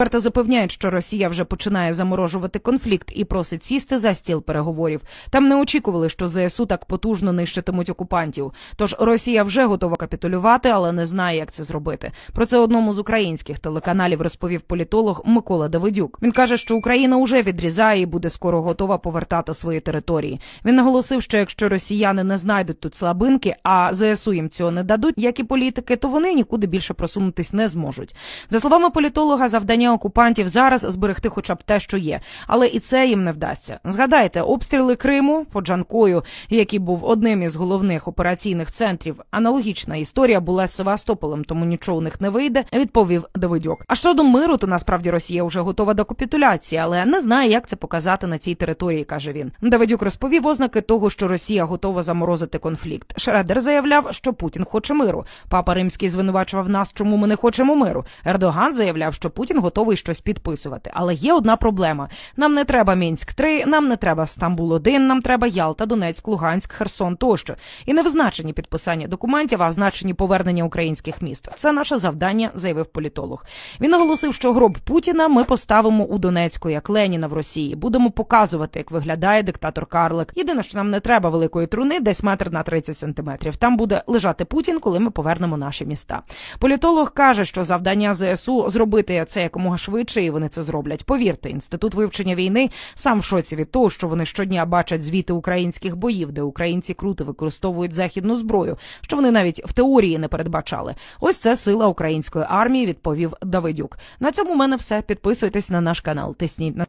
Карта запевняють, що Росія вже починає заморожувати конфлікт і просить сісти за стіл переговорів. Там не очікували, що ЗСУ так потужно нищитимуть окупантів. Тож Росія вже готова капітулювати, але не знає, як це зробити. Про це одному з українських телеканалів розповів політолог Микола Давидюк. Він каже, що Україна вже відрізає і буде скоро готова повертати свої території. Він наголосив, що якщо росіяни не знайдуть тут слабинки, а ЗСУ їм цього не дадуть, як і політики, то вони нікуди більше просунутись не зможуть. За словами політолога, завдання завдання окупантів зараз зберегти, хоча б те, що є, але і це їм не вдасться. Згадайте обстріли Криму по Джанкою, який був одним із головних операційних центрів. Аналогічна історія була з Севастополем, тому нічого у них не вийде. Відповів Давидьок. А щодо миру, то насправді Росія вже готова до капітуляції, але не знає, як це показати на цій території, каже він. Давидюк розповів ознаки того, що Росія готова заморозити конфлікт. Шредер заявляв, що Путін хоче миру. Папа Римський звинувачував нас, чому ми не хочемо миру. Ердоган заявляв, що Путін готовий готовий щось підписувати. Але є одна проблема: нам не треба мінськ, 3 нам не треба Стамбул, 1 нам треба Ялта, Донецьк, Луганськ, Херсон тощо. І не взначені підписання документів, а взначені повернення українських міст. Це наше завдання, заявив політолог. Він наголосив, що гроб Путіна ми поставимо у Донецьку, як Леніна в Росії. Будемо показувати, як виглядає диктатор Карлик. Єдине, що нам не треба великої труни, десь метр на 30 сантиметрів. Там буде лежати Путін, коли ми повернемо наші міста. Політолог каже, що завдання ЗСУ зробити це якомога якомога швидше, і вони це зроблять. Повірте, інститут вивчення війни сам в шоці від того, що вони щодня бачать звіти українських боїв, де українці круто використовують західну зброю, що вони навіть в теорії не передбачали. Ось це сила української армії. Відповів Давидюк. На цьому в мене все. Підписуйтесь на наш канал. Тисніть на.